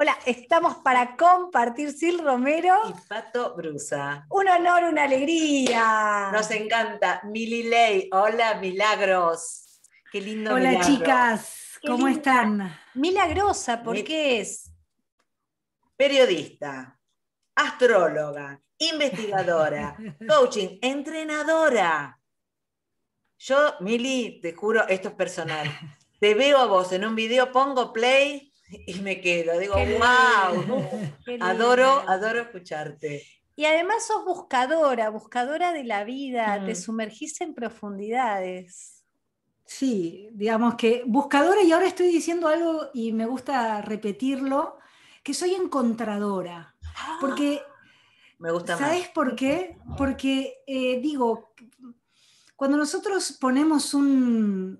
Hola, estamos para compartir Sil Romero y Pato Brusa. Un honor, una alegría. Nos encanta. Mili Ley, hola, milagros. Qué lindo. Hola, chicas. ¿Cómo están? Milagrosa, ¿por qué es? Periodista, astróloga, investigadora, coaching, entrenadora. Yo, Mili, te juro, esto es personal. Te veo a vos en un video, pongo play y me quedo. Digo, wow, adoro, adoro escucharte. Y además sos buscadora, buscadora de la vida, te mm. sumergís en profundidades. Sí, digamos que buscadora y ahora estoy diciendo algo y me gusta repetirlo, que soy encontradora. ¡Ah! porque, me gusta ¿sabes por qué? Porque eh, digo, cuando nosotros ponemos una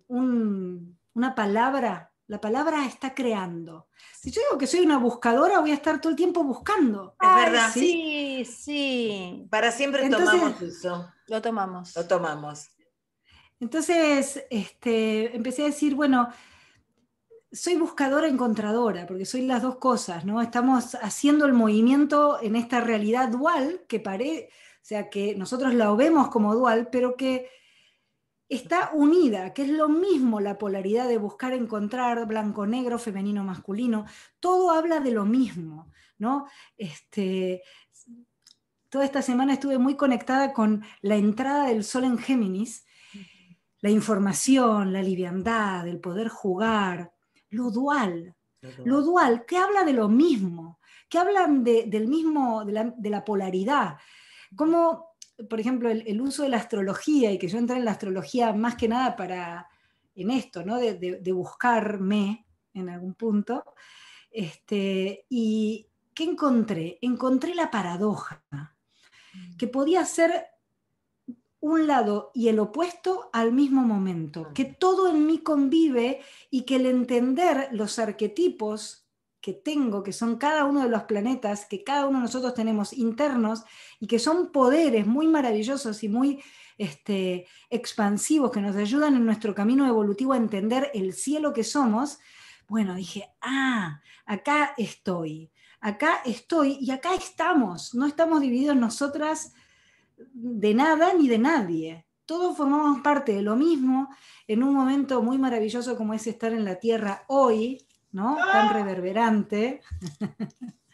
palabra la palabra está creando. Si yo digo que soy una buscadora, voy a estar todo el tiempo buscando. Es verdad. Sí, sí. Para siempre tomamos eso. Lo tomamos. Lo tomamos. Entonces, este, empecé a decir, bueno, soy buscadora encontradora, porque soy las dos cosas, ¿no? Estamos haciendo el movimiento en esta realidad dual que parece, o sea, que nosotros la vemos como dual, pero que está unida, que es lo mismo la polaridad de buscar encontrar blanco-negro, femenino-masculino, todo habla de lo mismo, ¿no? Este, toda esta semana estuve muy conectada con la entrada del sol en Géminis, la información, la liviandad, el poder jugar, lo dual, lo dual, que habla de lo mismo, que hablan de, del mismo, de la, de la polaridad, como por ejemplo, el, uso de la astrología y que yo entré en la astrología más que nada para, en esto, ¿no? de, buscarme en algún punto. Este, ¿Y qué encontré? Encontré la paradoja, mm. que podía ser un lado y el opuesto al mismo momento, ah. que todo en mí convive y que el entender los arquetipos que tengo, que son cada uno de los planetas que cada uno de nosotros tenemos internos y que son poderes muy maravillosos y muy este, expansivos que nos ayudan en nuestro camino evolutivo a entender el cielo que somos, bueno, dije, ah, acá estoy, acá estoy y acá estamos, no estamos divididos nosotras de nada ni de nadie. Todos formamos parte de lo mismo en un momento muy maravilloso como es estar en la Tierra hoy, Tan ¡Ah! reverberante.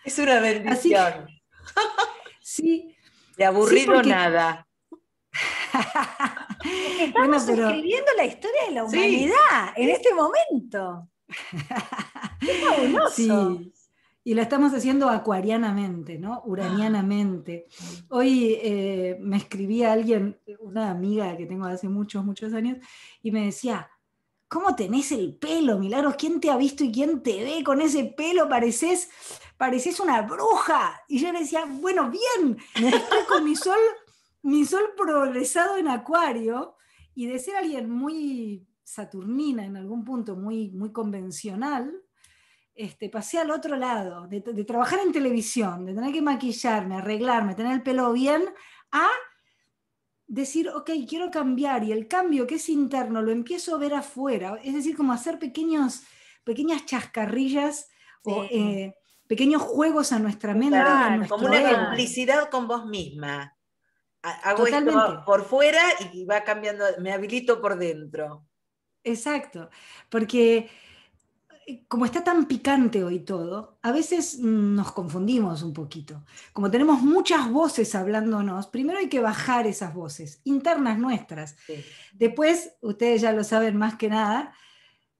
Es una bendición. sí. De aburrido nada. Estamos escribiendo la historia de la humanidad en este momento. Qué fabuloso. Y lo estamos haciendo acuarianamente, ¿no? Uranianamente. Hoy eh, me escribía alguien, una amiga que tengo hace muchos, muchos años, y me decía, ¿cómo tenés el pelo, Milagros? ¿Quién te ha visto y quién te ve con ese pelo? Pareces, pareces una bruja. Y yo le decía, bueno, bien, fui con mi sol, mi sol progresado en acuario, y de ser alguien muy saturnina en algún punto, muy, muy convencional, este, pasé al otro lado, de, de, trabajar en televisión, de tener que maquillarme, arreglarme, tener el pelo bien, a decir, ok, quiero cambiar y el cambio que es interno lo empiezo a ver afuera, es decir, como hacer pequeños, pequeñas chascarrillas o eh, pequeños juegos a nuestra mente. como una complicidad con vos misma. Hago Totalmente. por fuera y va cambiando, me habilito por dentro. Exacto, porque como está tan picante hoy todo, a veces mm, nos confundimos un poquito. Como tenemos muchas voces hablándonos, primero hay que bajar esas voces, internas nuestras. Después, ustedes ya lo saben más que nada,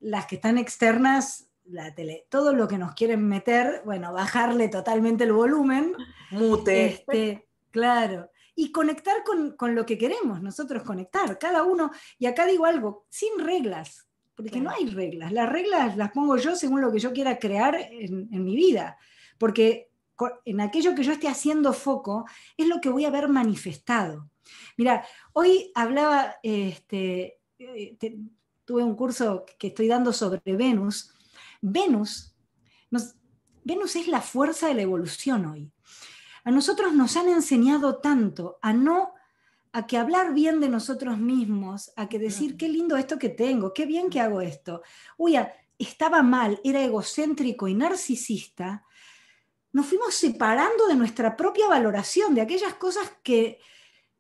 las que están externas, la tele, todo lo que nos quieren meter, bueno, bajarle totalmente el volumen. Mute. Este, claro y conectar con, con, lo que queremos nosotros conectar, cada uno. Y acá digo algo, sin reglas, porque no hay reglas. Las reglas las pongo yo según lo que yo quiera crear en, mi vida, porque en aquello que yo esté haciendo foco es lo que voy a haber manifestado. Mira, hoy hablaba, este, eh, tuve un curso que estoy dando sobre Venus. Venus, Venus es la fuerza de la evolución hoy. A nosotros nos han enseñado tanto a no a que hablar bien de nosotros mismos, a que decir, qué lindo esto que tengo, qué bien que hago esto. Uy, estaba mal, era egocéntrico y narcisista. Nos fuimos separando de nuestra propia valoración, de aquellas cosas que,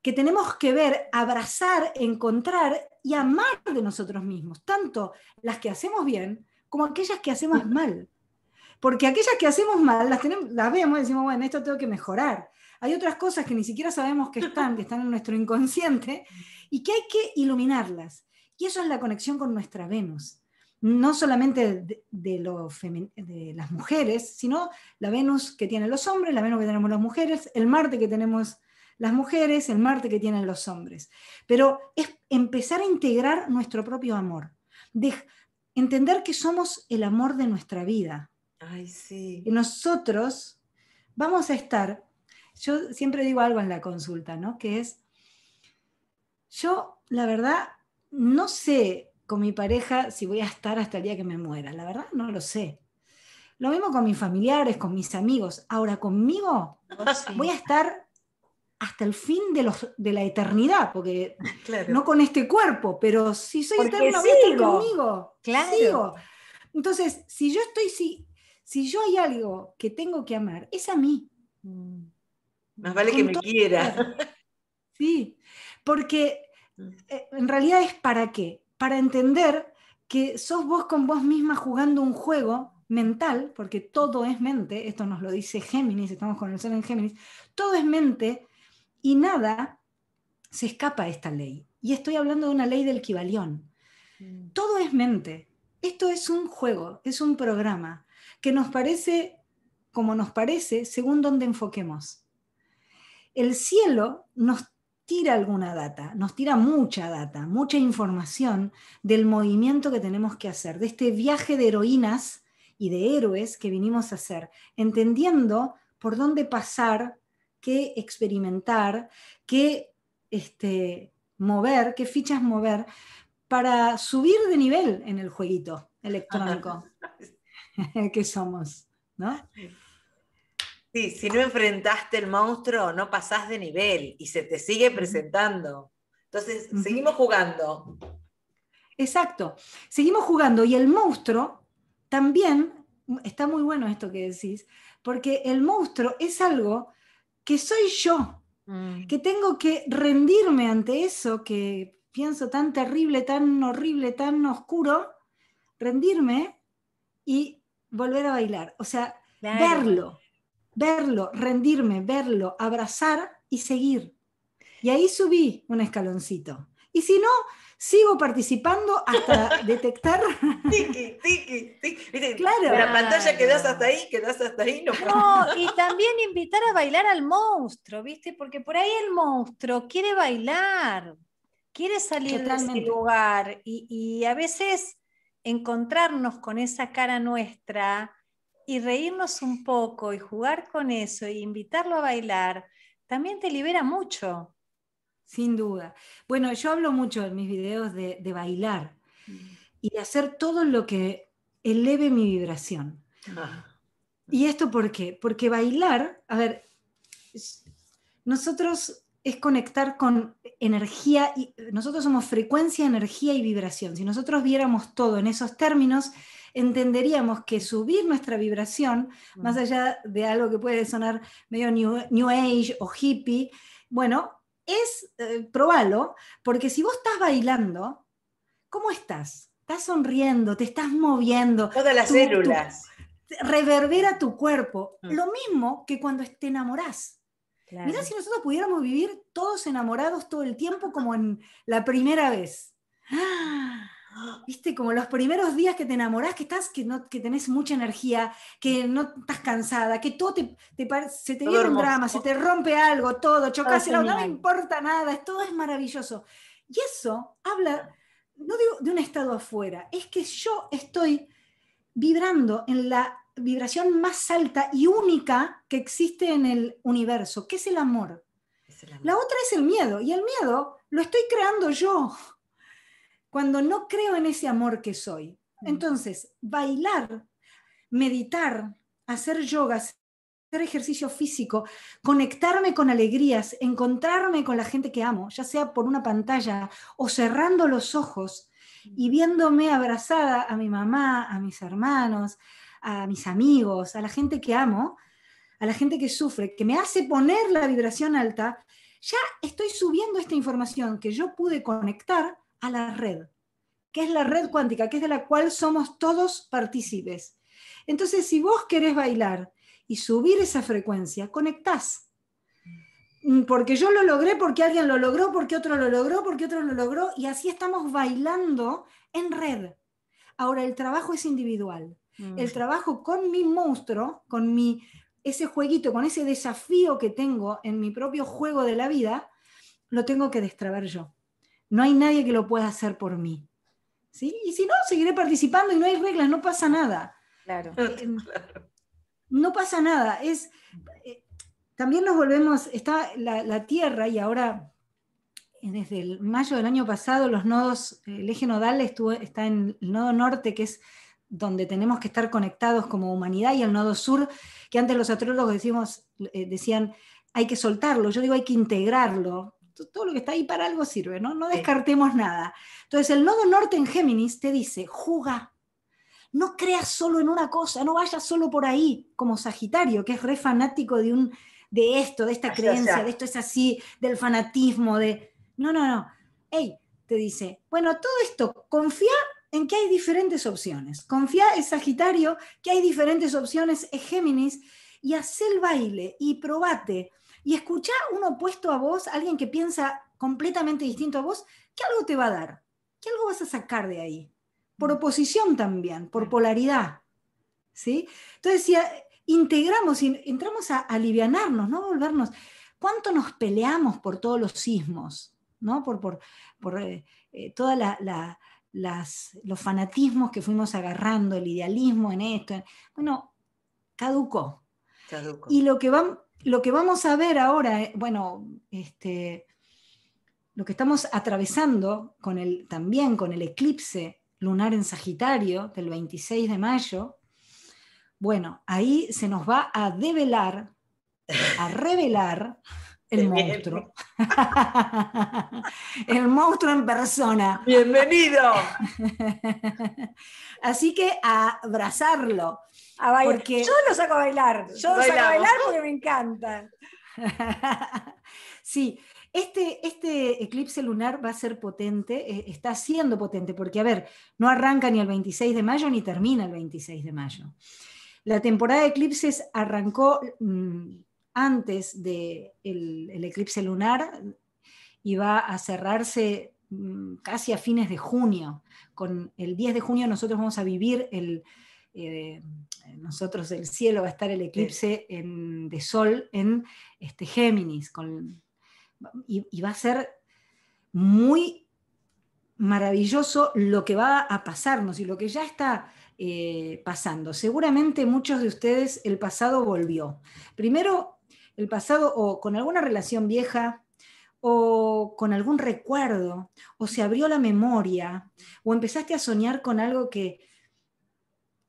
tenemos que ver, abrazar, encontrar y amar de nosotros mismos, tanto las que hacemos bien como aquellas que hacemos mal. Porque aquellas que hacemos mal las, tenemos, las vemos y decimos, bueno, esto tengo que mejorar hay otras cosas que ni siquiera sabemos que están, que están en nuestro inconsciente, y que hay que iluminarlas. Y eso es la conexión con nuestra Venus, no solamente de, las mujeres, sino la Venus que tienen los hombres, la Venus que tenemos las mujeres, el Marte que tenemos las mujeres, el Marte que tienen los hombres. Pero es empezar a integrar nuestro propio amor, entender que somos el amor de nuestra vida. Ay, sí. nosotros vamos a estar yo siempre digo algo en la consulta, ¿no? Que es, yo la verdad no sé con mi pareja si voy a estar hasta el día que me muera, la verdad no lo sé. Lo mismo con mis familiares, con mis amigos. Ahora conmigo voy a estar hasta el fin de, los, de la eternidad, porque no con este cuerpo, pero si soy eterno voy conmigo. Claro. Entonces, si yo estoy, si, si yo hay algo que tengo que amar, es a mí. Mm. Más vale que me quiera Sí, porque eh, en realidad es para qué. Para entender que sos vos con vos misma jugando un juego mental, porque todo es mente, esto nos lo dice Géminis, estamos con el sol en Géminis, todo es mente y nada se escapa a esta ley. Y estoy hablando de una ley del equivalión. Mm. Todo es mente. Esto es un juego, es un programa que nos parece como nos parece según donde enfoquemos el cielo nos tira alguna data, nos tira mucha data, mucha información del movimiento que tenemos que hacer, de este viaje de heroínas y de héroes que vinimos a hacer, entendiendo por dónde pasar, qué experimentar, qué este, mover, qué fichas mover para subir de nivel en el jueguito electrónico que somos, ¿no? Sí, si no enfrentaste el monstruo, no pasás de nivel y se te sigue presentando. Entonces, seguimos jugando. Exacto, seguimos jugando y el monstruo también, mm, está muy bueno esto que decís, porque el monstruo es algo que soy yo, mm. que tengo que rendirme ante eso que pienso tan terrible, tan horrible, tan oscuro, rendirme y volver a bailar, o sea, verlo verlo, rendirme, verlo, abrazar y seguir. Y ahí subí un escaloncito. Y si no, sigo participando hasta detectar. tiki, tiki, tiki. Claro. La pantalla quedas hasta ahí, quedas hasta ahí. No, no y también invitar a bailar al monstruo, ¿viste? Porque por ahí el monstruo quiere bailar, quiere salir de ese lugar. y a veces encontrarnos con esa cara nuestra y reírnos un poco y jugar con eso y e invitarlo a bailar, también te libera mucho. Sin duda. Bueno, yo hablo mucho en mis videos de, bailar mm. y de hacer todo lo que eleve mi vibración. Ah. ¿Y esto por qué? Porque bailar, a ver, nosotros es conectar con energía, y, nosotros somos frecuencia, energía y vibración. Si nosotros viéramos todo en esos términos, entenderíamos que subir nuestra vibración, más mm. allá de algo que puede sonar medio new, age o hippie, bueno, es eh, probarlo porque si vos estás bailando, ¿cómo estás? Estás sonriendo, te estás moviendo. Todas las células. reverbera tu cuerpo. Mm. Lo mismo que cuando te enamorás. Mirá si nosotros pudiéramos vivir todos enamorados todo el tiempo como en la primera vez. ¡Ah! viste, como los primeros días que te enamorás, que estás, que no, tenés mucha energía, que no estás cansada, que todo te, se te viene un drama, se te rompe algo, todo, chocas, no me importa nada, todo es maravilloso. Y eso habla, no digo de un estado afuera, es que yo estoy vibrando en la vibración más alta y única que existe en el universo, que Es el amor. La otra es el miedo, y el miedo lo estoy creando yo cuando no creo en ese amor que soy. Mm. Entonces, bailar, meditar, hacer yoga, hacer ejercicio físico, conectarme con alegrías, encontrarme con la gente que amo, ya sea por una pantalla o cerrando los ojos mm. y viéndome abrazada a mi mamá, a mis hermanos, a mis amigos, a la gente que amo, a la gente que sufre, que me hace poner la vibración alta, ya estoy subiendo esta información que yo pude conectar a la red, que es la red cuántica, que es de la cual somos todos partícipes. Entonces, si vos querés bailar y subir esa frecuencia, conectás. Mm, porque yo lo logré, porque alguien lo logró, porque otro lo logró, porque otro lo logró, y así estamos bailando en red. Ahora, el trabajo es individual. Mm. El trabajo con mi monstruo, con mi, ese jueguito, con ese desafío que tengo en mi propio juego de la vida, lo tengo que destrabar yo. No hay nadie que lo pueda hacer por mí. ¿Sí? Y si no, seguiré participando y no hay reglas, no pasa nada. Claro. Eh, no pasa nada. Es, eh, también nos volvemos, está la, Tierra y ahora, desde el mayo del año pasado, los nodos, el eje nodal estuvo, está en el nodo norte, que es donde tenemos que estar conectados como humanidad, y el nodo sur, que antes los astrólogos decimos, eh, decían, hay que soltarlo, yo digo, hay que integrarlo, todo lo que está ahí para algo sirve, ¿no? No descartemos nada. Entonces, el nodo norte en Géminis te dice, juega no creas solo en una cosa, no vayas solo por ahí, como Sagitario, que es re fanático de, un, de esto, de esta creencia, de esto es así, del fanatismo, de... No, no, no. Hey, te dice, bueno, todo esto, confía en que hay diferentes opciones. Confía es Sagitario, que hay diferentes opciones, es Géminis, y haz el baile y probate y escuchar un opuesto a vos, alguien que piensa completamente distinto a vos, ¿qué algo te va a dar, ¿Qué algo vas a sacar de ahí, por mm. oposición también, por polaridad. ¿sí? Entonces, si integramos, si entramos a alivianarnos, no volvernos, ¿cuánto nos peleamos por todos los sismos? ¿no? Por, por, por eh, eh, los fanatismos que fuimos agarrando, el idealismo en esto. bueno, caducó. caducó. Y lo que, va, lo que vamos a ver ahora, eh, bueno, este, lo que estamos atravesando con el, también con el eclipse lunar en Sagitario del 26 de mayo, bueno, ahí se nos va a develar, a revelar el monstruo. el monstruo en persona. Bienvenido. Así que a abrazarlo. Porque... Yo lo saco a bailar. Yo lo saco a bailar porque me encanta. sí, este, este, eclipse lunar va a ser potente, eh, está siendo potente, porque, a ver, no arranca ni el 26 de mayo ni termina el 26 de mayo. La temporada de eclipses arrancó mm, antes del de el eclipse lunar y va a cerrarse mm, casi a fines de junio. Con el 10 de junio nosotros vamos a vivir el, eh, eh, nosotros el cielo va a estar el eclipse de Sol en este, Géminis, con, y, va a ser muy maravilloso lo que va a pasarnos y lo que ya está eh, pasando. Seguramente muchos de ustedes el pasado volvió. Primero, el pasado o con alguna relación vieja o con algún recuerdo, o se abrió la memoria, o empezaste a soñar con algo que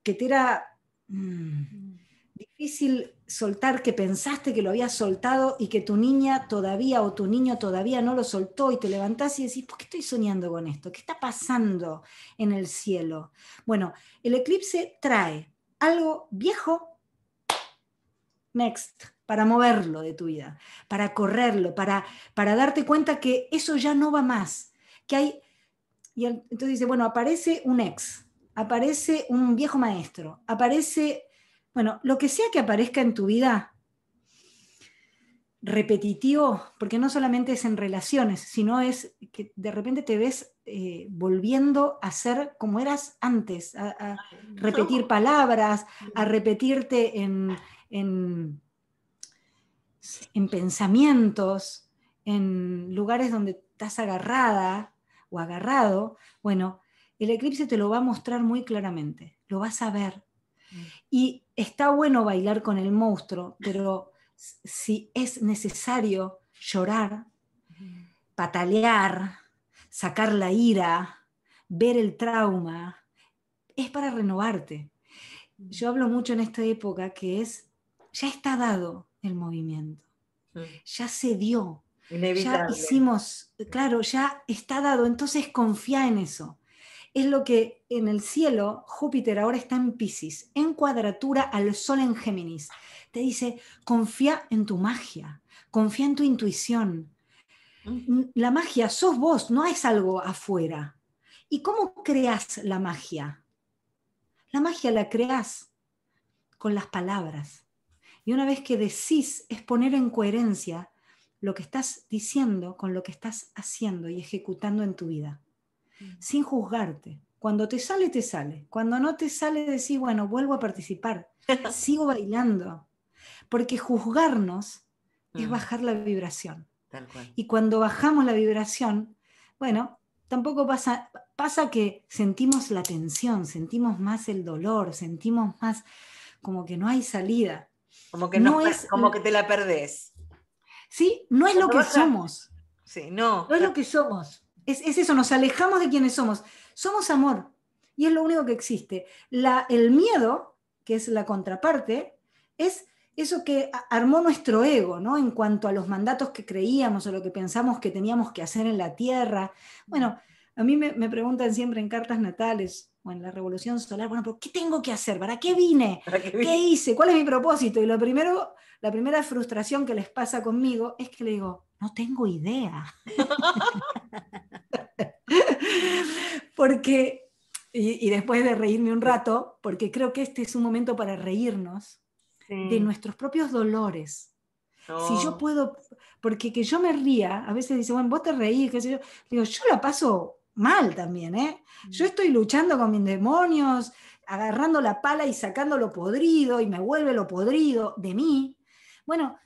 que te era mm, difícil soltar, que pensaste que lo habías soltado y que tu niña todavía o tu niño todavía no lo soltó y te levantás y decís, ¿por qué estoy soñando con esto? ¿Qué está pasando en el cielo? Bueno, el eclipse trae algo viejo, next, para moverlo de tu vida, para correrlo, para, para darte cuenta que eso ya no va más, que hay... Y entonces dice, bueno, aparece un ex, aparece un viejo maestro, aparece, bueno, lo que sea que aparezca en tu vida repetitivo, porque no solamente es en relaciones, sino es que de repente te ves eh, volviendo a ser como eras antes, a, repetir palabras, a mm. repetirte en, en, en pensamientos, en lugares donde estás agarrada o agarrado. Bueno, el eclipse te lo va a mostrar muy claramente, lo vas a ver. Mm. Y está bueno bailar con el monstruo, pero si es necesario llorar, mm. patalear, sacar la ira, ver el trauma, es para renovarte. Mm. Yo hablo mucho en esta época que es, ya está dado el movimiento, ya se dio, ya hicimos, claro, ya está dado, entonces confía en eso es lo que en el cielo Júpiter ahora está en Pisces, en cuadratura al Sol en Géminis. Te dice, confía en tu magia, confía en tu intuición. Mm. La magia sos vos, no es algo afuera. ¿Y cómo creas la magia? La magia la creas con las palabras. Y una vez que decís es poner en coherencia lo que estás diciendo con lo que estás haciendo y ejecutando en tu vida sin juzgarte. Cuando te sale, te sale. Cuando no te sale, decís, bueno, vuelvo a participar, sigo bailando. Porque juzgarnos es bajar la vibración. Y cuando bajamos la vibración, bueno, tampoco pasa, pasa que sentimos la tensión, sentimos más el dolor, sentimos más como que no hay salida. Como que, no, es, como que te la perdés. Sí, no es lo que somos. Sí, no. No es lo que somos. Es, es, eso, nos alejamos de quienes somos. Somos amor y es lo único que existe. La, el miedo, que es la contraparte, es eso que armó nuestro ego, ¿no? En cuanto a los mandatos que creíamos o lo que pensamos que teníamos que hacer en la tierra. Bueno, a mí me, preguntan siempre en cartas natales o en la revolución solar, bueno, pero ¿qué tengo que hacer? ¿Para qué vine? ¿Para qué, hice? ¿Cuál es mi propósito? Y lo primero, la primera frustración que les pasa conmigo es que le digo, no tengo idea. porque, y, después de reírme un rato, porque creo que este es un momento para reírnos de nuestros propios dolores. Si yo oh. puedo, porque que yo me ría, a veces dice, bueno, vos te reís, qué sé yo. Digo, yo la paso mal también, ¿eh? Yo mm. estoy luchando con mis demonios, agarrando la pala y sacando lo podrido y me vuelve lo podrido de mí. Bueno,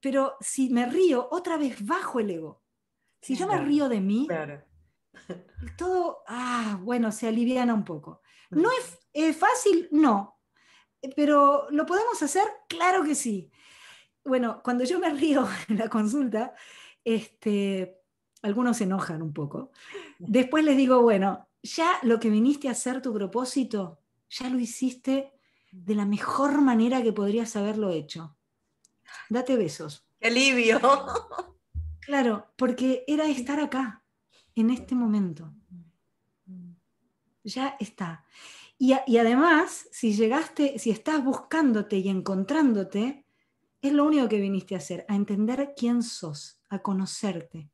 pero si me río, otra vez bajo el ego. Si yo me río de mí, todo, ah, bueno, se aliviana un poco. ¿No mm. es, fácil? No. Eh, pero ¿lo podemos hacer? Claro que sí. Bueno, cuando yo me río en la consulta, este, algunos se enojan un poco. Después les digo, bueno, ya lo que viniste a hacer tu propósito, ya lo hiciste de la mejor manera que podrías haberlo hecho. Date besos. alivio! Claro, porque era estar acá en este momento. Ya está. Y, además, si llegaste, si estás buscándote y encontrándote, es lo único que viniste a hacer, a entender quién sos, a conocerte,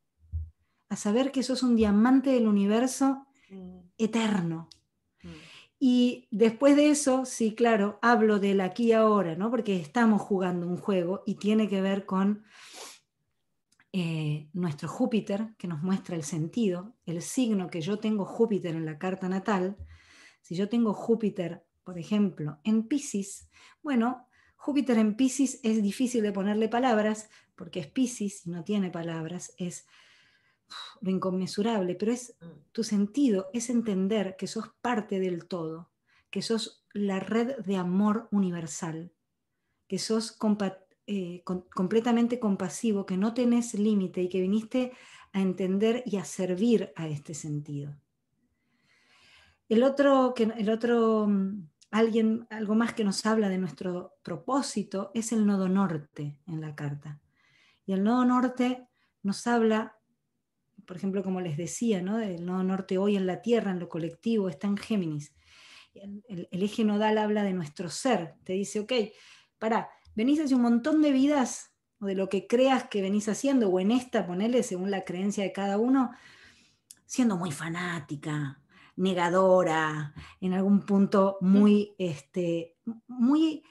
a saber que sos un diamante del universo mm. eterno. Mm. Y después de eso, sí, claro, hablo del aquí y ahora, ¿no? Porque estamos jugando un juego y tiene que ver con eh, nuestro Júpiter, que nos muestra el sentido, el signo que yo tengo Júpiter en la carta natal, si yo tengo Júpiter, por ejemplo, en Pisces, bueno, Júpiter en Pisces es difícil de ponerle palabras, porque es Pisces y no tiene palabras, es lo inconmensurable, pero es mm. tu sentido, es entender que sos parte del todo, que sos la red de amor universal, que sos compatible eh, completamente compasivo, que no tenés límite y que viniste a entender y a servir a este sentido. El otro, que, el otro mm, alguien, algo más que nos habla de nuestro propósito es el nodo norte en la carta. Y el nodo norte nos habla, por ejemplo, como les decía, el nodo norte hoy en la Tierra, en lo colectivo, está en Géminis. El, eje nodal habla de nuestro ser, te dice, ok, para, venís hace un montón de vidas, o de lo que creas que venís haciendo, o en esta, ponele, según la creencia de cada uno, siendo muy fanática, negadora, en algún punto muy, este, muy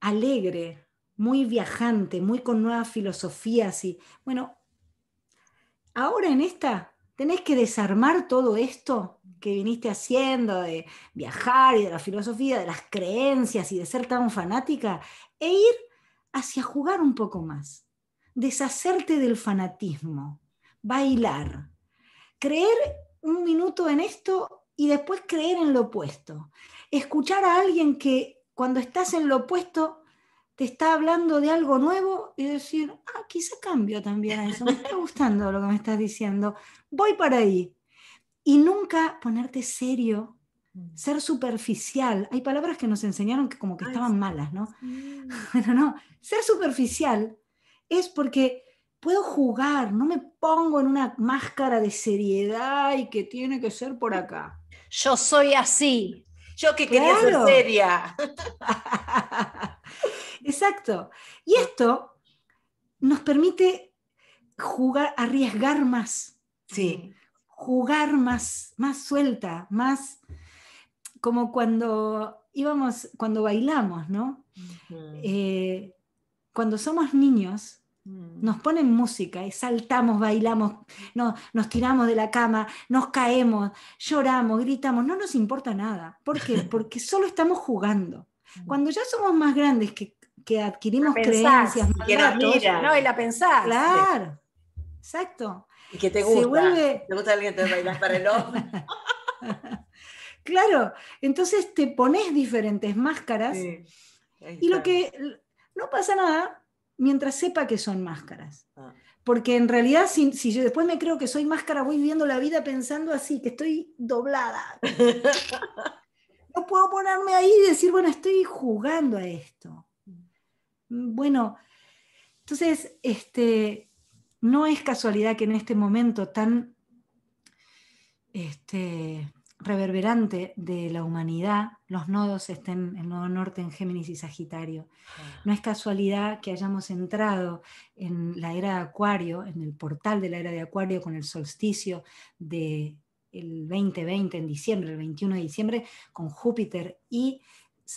alegre, muy viajante, muy con nuevas filosofías y bueno, ahora en esta tenés que desarmar todo esto que viniste haciendo de viajar y de la filosofía, de las creencias y de ser tan fanática, e ir hacia jugar un poco más, deshacerte del fanatismo, bailar, creer un minuto en esto y después creer en lo opuesto, escuchar a alguien que cuando estás en lo opuesto te está hablando de algo nuevo y decir, ah, quizá cambio también eso, me está gustando lo que me estás diciendo, voy para ahí. Y nunca ponerte serio, mm. ser superficial. Hay palabras que nos enseñaron que como que estaban malas, ¿no? Pero no, ser superficial es porque puedo jugar, no me pongo en una máscara de seriedad y que tiene que ser por acá. Yo soy así. Yo que quería ser seria. Exacto. Y esto nos permite jugar, arriesgar más. Sí. Jugar más, más suelta, más como cuando íbamos, cuando bailamos, ¿no? Eh, cuando somos niños, mm. nos ponen música y saltamos, bailamos, no, nos tiramos de la cama, nos caemos, lloramos, gritamos, no nos importa nada. ¿Por qué? Porque solo estamos jugando. Mm. Cuando ya somos más grandes, que que adquirimos creencias, no, y la pensar, Claro, exacto. Y que te gusta. vuelve... ¿Te gusta alguien te bailas para el ojo? claro, entonces te pones diferentes máscaras y lo que no pasa nada mientras sepa que son máscaras. Ah. Porque en realidad, si, yo después me creo que soy máscara, voy viviendo la vida pensando así, que estoy doblada. no puedo ponerme ahí y decir, bueno, estoy jugando a esto. Mm, bueno, entonces, este, no es casualidad que en este momento tan este, reverberante de la humanidad, los nodos estén, el nodo norte en Géminis y Sagitario. No es casualidad que hayamos entrado en la era de Acuario, en el portal de la era de Acuario con el solsticio del 2020 en diciembre, el 21 de diciembre, con Júpiter y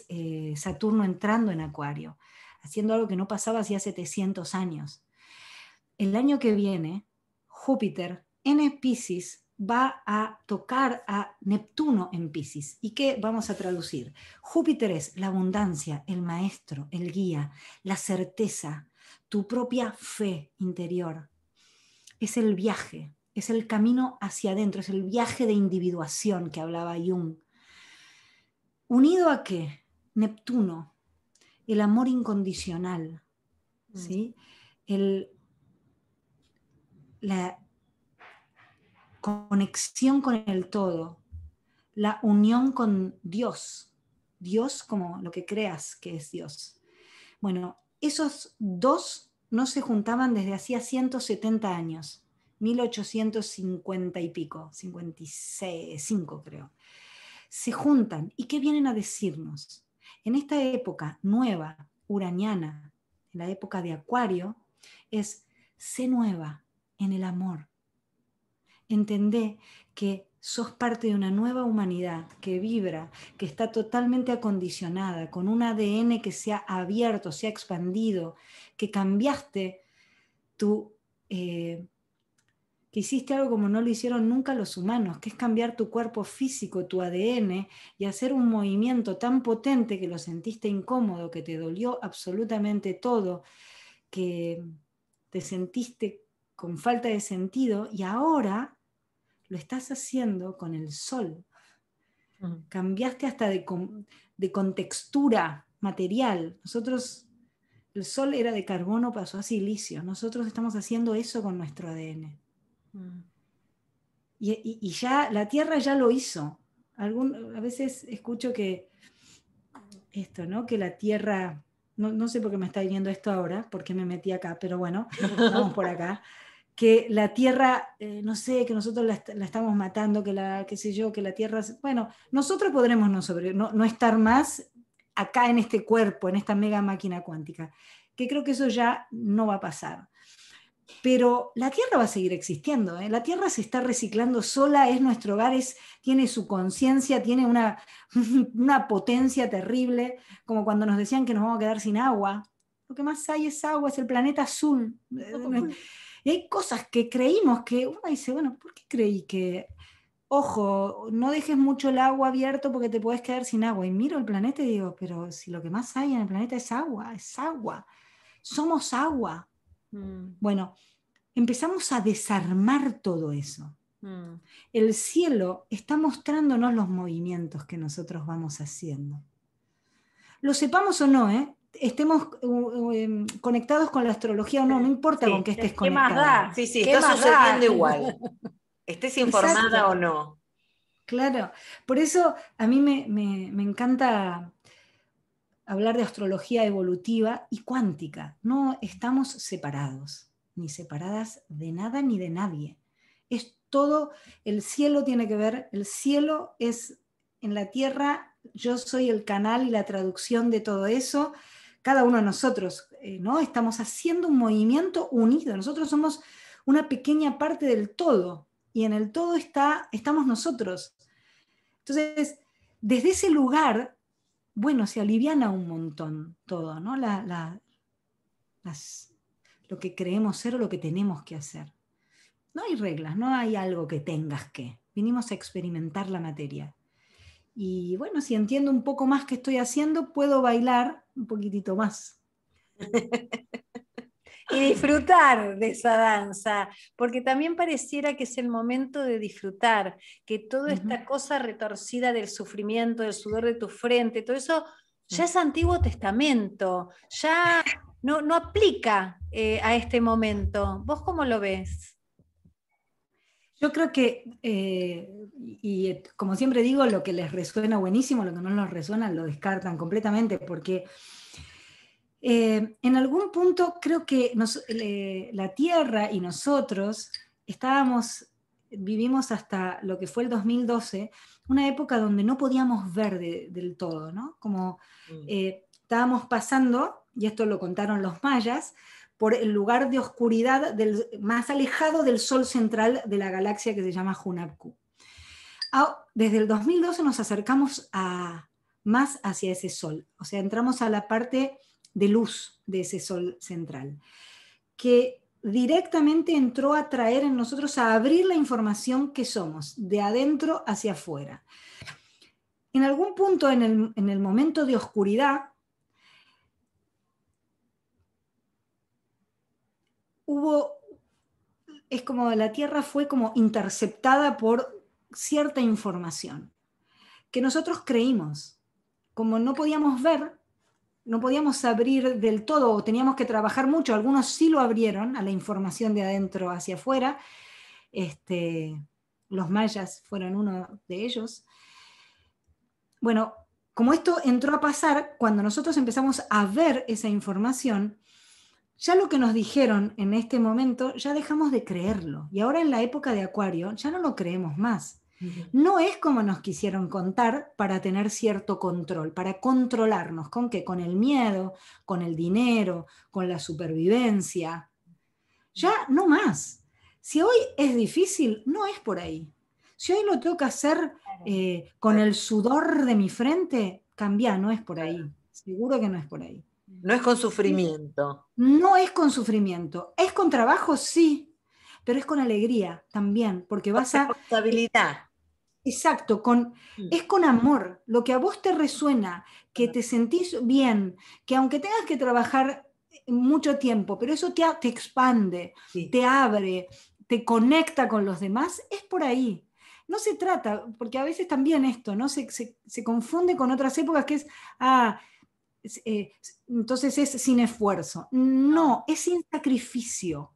eh, Saturno entrando en Acuario haciendo algo que no pasaba hacía 700 años. El año que viene, Júpiter en Pisces va a tocar a Neptuno en Pisces. ¿Y qué vamos a traducir? Júpiter es la abundancia, el maestro, el guía, la certeza, tu propia fe interior. Es el viaje, es el camino hacia adentro, es el viaje de individuación que hablaba Jung. Unido a qué? Neptuno el amor incondicional, ¿sí? la conexión con el todo, la unión con Dios, Dios como lo que creas que es Dios. Bueno, esos dos no se juntaban desde hacía 170 años, 1850 y pico, 55 creo. Se juntan. ¿Y qué vienen a decirnos? En esta época nueva, uraniana, en la época de Acuario, es sé nueva en el amor. Entendé que sos parte de una nueva humanidad que vibra, que está totalmente acondicionada, con un ADN que se ha abierto, se ha expandido, que cambiaste tu... Eh, que hiciste algo como no lo hicieron nunca los humanos, que es cambiar tu cuerpo físico, tu ADN, y hacer un movimiento tan potente que lo sentiste incómodo, que te dolió absolutamente todo, que te sentiste con falta de sentido, y ahora lo estás haciendo con el sol. Cambiaste hasta de, de contextura material. Nosotros el Sol era de carbono, pasó a silicio. Nosotros estamos haciendo eso con nuestro ADN. Mm. Y, ya la tierra ya lo hizo. a veces escucho que esto, ¿no? Que la tierra, no, sé por qué me está viniendo esto ahora, porque me metí acá, pero bueno, vamos por acá. Que la tierra, eh, no sé, que nosotros la, estamos matando, que la, qué sé yo, que la tierra, bueno, nosotros podremos no, no estar más acá en este cuerpo, en esta mega máquina cuántica, que creo que eso ya no va a pasar pero la Tierra va a seguir existiendo, ¿eh? la Tierra se está reciclando sola, es nuestro hogar, es, tiene su conciencia, tiene una, potencia terrible, como cuando nos decían que nos vamos a quedar sin agua. Lo que más hay es agua, es el planeta eh, azul. Y hay cosas que creímos que uno dice, bueno, ¿por qué creí que... Ojo, no dejes mucho el agua abierto porque te puedes quedar sin agua. Y miro el planeta y digo, pero si lo que más hay en el planeta es agua, es agua. Somos agua Mm. Bueno, empezamos a desarmar todo eso. Mm. El cielo está mostrándonos los movimientos que nosotros vamos haciendo. Lo sepamos o no, ¿eh? estemos em, conectados con la astrología o no, no importa con qué estés conectado. Sí, sí, está sucediendo igual. Estés informada o no. Claro, por eso a mí me, me encanta hablar de astrología evolutiva y cuántica. No estamos separados, ni separadas de nada ni de nadie. Es todo, el cielo tiene que ver, el cielo es en la tierra, yo soy el canal y la traducción de todo eso. Cada uno de nosotros, eh, ¿no? Estamos haciendo un movimiento unido. Nosotros somos una pequeña parte del todo y en el todo está, estamos nosotros. Entonces, desde ese lugar bueno, se aliviana un montón todo, ¿no? lo que creemos ser o lo que tenemos que hacer. No hay reglas, no hay algo que tengas que. Vinimos a experimentar la materia. Y bueno, si entiendo un poco más que estoy haciendo, puedo bailar un poquitito más. y disfrutar de esa danza, porque también pareciera que es el momento de disfrutar, que toda esta cosa retorcida del sufrimiento, del sudor de tu frente, todo eso mm. ya es Antiguo Testamento, ya no, aplica eh, a este momento. ¿Vos cómo lo ves? Yo creo que, eh, y como siempre digo, lo que les resuena buenísimo, lo que no nos resuena lo descartan completamente, porque eh, en algún punto creo que la Tierra y nosotros estábamos, vivimos hasta lo que fue el 2012, una época donde no podíamos ver del todo, ¿no? Como mm. eh, estábamos pasando, y esto lo contaron los mayas, por el lugar de oscuridad del, más alejado del sol central de la galaxia que se llama Hunapku. Ah, desde el 2012 nos acercamos a, más hacia ese sol, o sea, entramos a la parte de luz de ese sol central, que directamente entró a traer en nosotros, a abrir la información que somos, de adentro hacia afuera. En algún punto, en el, momento de oscuridad, hubo, es como la Tierra fue como interceptada por cierta información que nosotros creímos. Como no podíamos ver, no podíamos abrir del todo o teníamos que trabajar mucho. Algunos sí lo abrieron a la información de adentro hacia afuera. Este, los mayas fueron uno de ellos. Bueno, como esto entró a pasar, cuando nosotros empezamos a ver esa información, ya lo que nos dijeron en este momento, ya dejamos de creerlo. Y ahora en la época de Acuario, ya no lo creemos más. No es como nos quisieron contar para tener cierto control, para controlarnos. ¿Con qué? Con el miedo, con el dinero, con la supervivencia. Ya no más. Si hoy es difícil, no es por ahí. Si hoy lo tengo que hacer eh, con el sudor de mi frente, cambia, no es por ahí. Seguro que no es por ahí. No es con sufrimiento. No es con sufrimiento. ¿Es con trabajo? Sí, pero es con alegría también, porque vas a... Exacto, con, mm. es con amor, lo que a vos te resuena, que te sentís bien, que aunque tengas que trabajar eh, mucho tiempo, pero eso te, expande, te abre, te conecta con los demás, es por ahí. No se trata, porque a veces también esto, ¿no? Se, confunde con otras épocas que es, ah, eh, entonces es sin esfuerzo. No, es sin sacrificio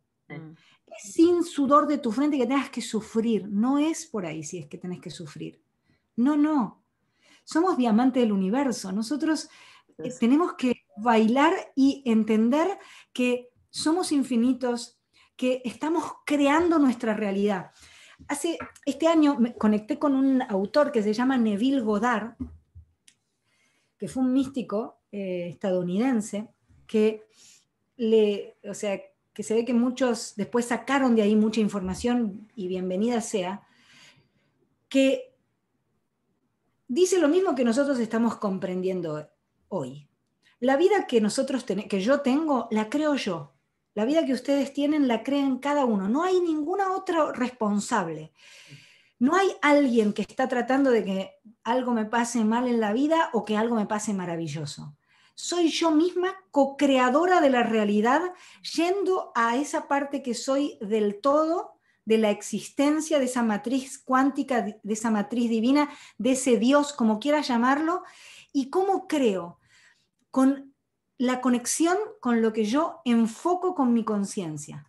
sin sudor de tu frente que tengas que sufrir. No es por ahí si es que tenés que sufrir. No, no. Somos diamante del universo. Nosotros eh, tenemos que bailar y entender que somos infinitos, que estamos creando nuestra realidad. Hace este año me conecté con un autor que se llama Neville Goddard, que fue un místico eh, estadounidense, que le, o sea, que se ve que muchos después sacaron de ahí mucha información y bienvenida sea, que dice lo mismo que nosotros estamos comprendiendo hoy. La vida que, nosotros que yo tengo la creo yo. La vida que ustedes tienen la creen cada uno. No hay ninguna otra responsable. No hay alguien que está tratando de que algo me pase mal en la vida o que algo me pase maravilloso soy yo misma co-creadora de la realidad, yendo a esa parte que soy del todo, de la existencia de esa matriz cuántica, de esa matriz divina, de ese Dios, como quieras llamarlo, y cómo creo, con la conexión con lo que yo enfoco con mi conciencia,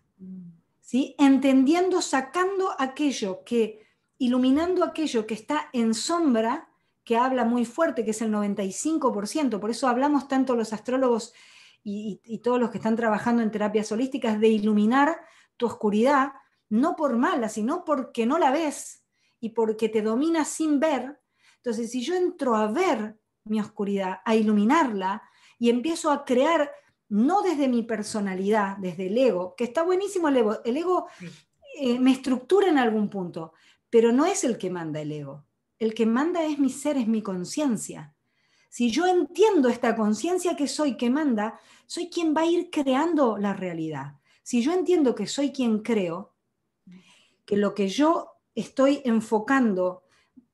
¿sí? entendiendo, sacando aquello que, iluminando aquello que está en sombra, que habla muy fuerte, que es el 95%, por eso hablamos tanto los astrólogos y, todos los que están trabajando en terapias holísticas de iluminar tu oscuridad, no por mala, sino porque no la ves y porque te domina sin ver. Entonces, si yo entro a ver mi oscuridad, a iluminarla y empiezo a crear, no desde mi personalidad, desde el ego, que está buenísimo el ego, el ego eh, me estructura en algún punto, pero no es el que manda el ego. El que manda es mi ser, es mi conciencia. Si yo entiendo esta conciencia que soy que manda, soy quien va a ir creando la realidad. Si yo entiendo que soy quien creo, que lo que yo estoy enfocando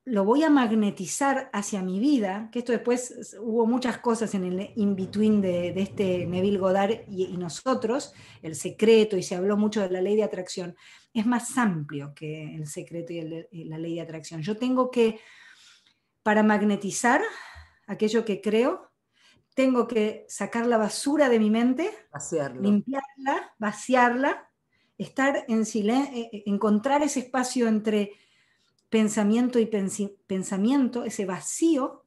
lo voy a magnetizar hacia mi vida, que esto después hubo muchas cosas en el in-between de, este Neville Goddard y, nosotros, el secreto, y se habló mucho de la ley de atracción, es más amplio que el secreto y, la ley de atracción. Yo tengo que, para magnetizar aquello que creo, tengo que sacar la basura de mi mente, limpiarla, vaciarla, estar en silencio, eh, eh, encontrar ese espacio entre pensamiento y pensamiento, ese vacío.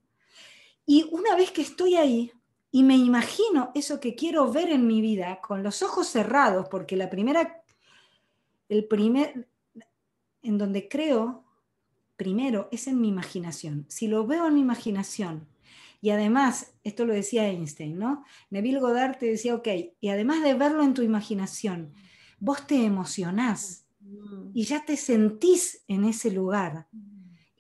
Y una vez que estoy ahí y me imagino eso que quiero ver en mi vida con los ojos cerrados, porque la primera, el primer, en donde creo primero es en mi imaginación. Si lo veo en mi imaginación, y además, esto lo decía Einstein, ¿no? Neville Goddard te decía, ok, y además de verlo en tu imaginación, vos te emocionás Mm. y ya te sentís en ese lugar. Mm.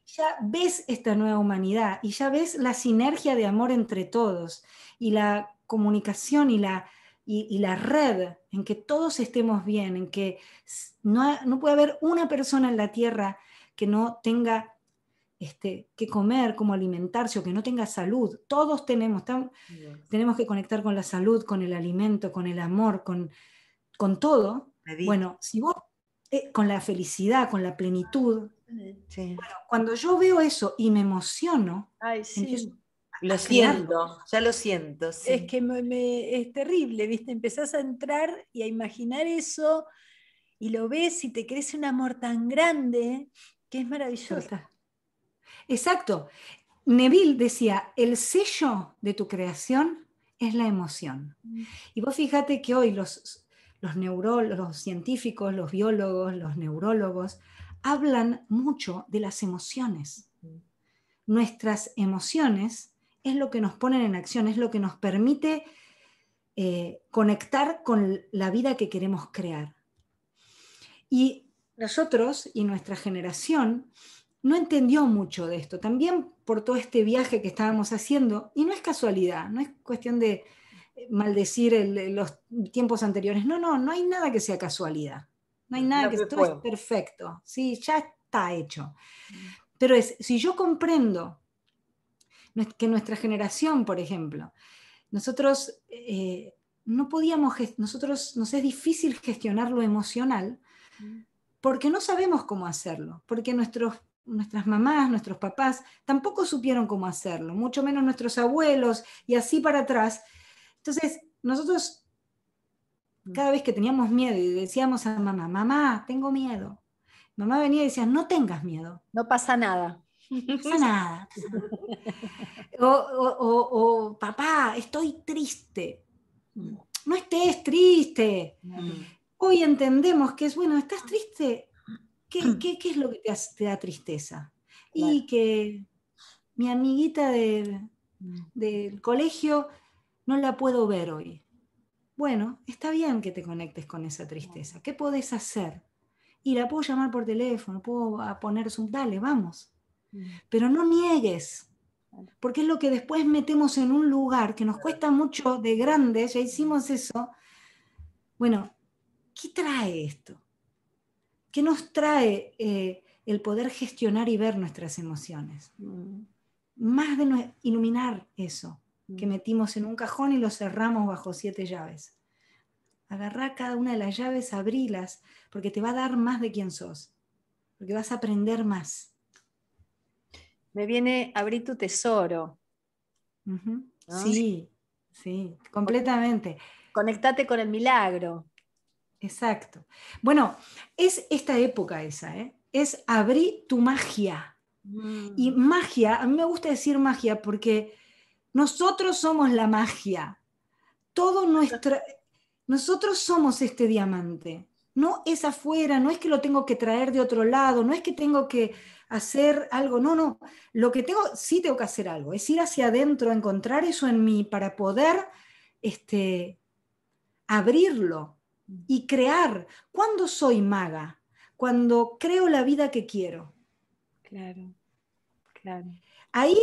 Ya ves esta nueva humanidad y ya ves la sinergia de amor entre todos y la comunicación y la, y, la red en que todos estemos bien, en que no, puede haber una persona en la tierra que no tenga este, que comer, como alimentarse o que no tenga salud. Todos tenemos, tenemos que conectar con la salud, con el alimento, con el amor, con, con todo. Bueno, si vos eh, con la felicidad, con la plenitud. cuando yo veo eso y me emociono, lo siento, ya lo siento. Es que es terrible, ¿viste? Empezás a entrar y a imaginar eso y lo ves y te crece un amor tan grande que es maravilloso. Exacto. Neville decía, el sello de tu creación es la emoción. Mm. Y vos fíjate que hoy los, los, científicos, los biólogos, los neurólogos, hablan mucho de las emociones. Nuestras emociones es lo que nos ponen en acción, es lo que nos permite eh, conectar con la vida que queremos crear. Y nosotros y nuestra generación no entendió mucho de esto, también por todo este viaje que estábamos haciendo, y no es casualidad, no es cuestión de, maldecir los tiempos anteriores. No, no, no hay nada que sea casualidad. No hay nada que todo es perfecto. Sí, ya está hecho. Mm. Pero es, si yo comprendo que nuestra generación, por ejemplo, nosotros eh, no podíamos, nosotros nos es difícil gestionar lo emocional mm. porque no sabemos cómo hacerlo, porque nuestros nuestras mamás, nuestros papás, tampoco supieron cómo hacerlo, mucho menos nuestros abuelos y así para atrás. Entonces, nosotros mm. cada vez que teníamos miedo y decíamos a mamá, mamá, tengo miedo, mamá venía y decía, no tengas miedo. No pasa nada. No pasa nada. o, papá, estoy triste. No estés triste. Mm. Hoy entendemos que es, bueno, estás triste. ¿Qué, mm. es lo que te, da tristeza? Y que mi amiguita del colegio no la puedo ver hoy. Bueno, está bien que te conectes con esa tristeza. ¿Qué podés hacer? Y la puedo llamar por teléfono, puedo ah, poner un dale, vamos. Mm. Pero no niegues, porque es lo que después metemos en un lugar que nos cuesta mucho de grande, ya hicimos eso. Bueno, ¿qué trae esto? ¿Qué nos trae eh, el poder gestionar y ver nuestras emociones? Mm. Más de iluminar eso que mm. metimos en un cajón y lo cerramos bajo siete llaves. Agarrá cada una de las llaves, abrilas, porque te va a dar más de quién sos, porque vas a aprender más. Me viene abrir tu tesoro. Sí, sí, completamente. Conectate con el milagro. Exacto. Bueno, es esta época esa, ¿eh? es abrir tu magia. Mm. Y magia, a mí me gusta decir magia porque nosotros somos la magia. Todo nuestro, nosotros somos este diamante. No es afuera, no es que lo tengo que traer de otro lado, no es que tengo que hacer algo, no, no. Lo que tengo, sí tengo que hacer algo, es ir hacia adentro, encontrar eso en mí para poder este, abrirlo y crear. Cuando soy maga? Cuando creo la vida que quiero. Claro, claro. Ahí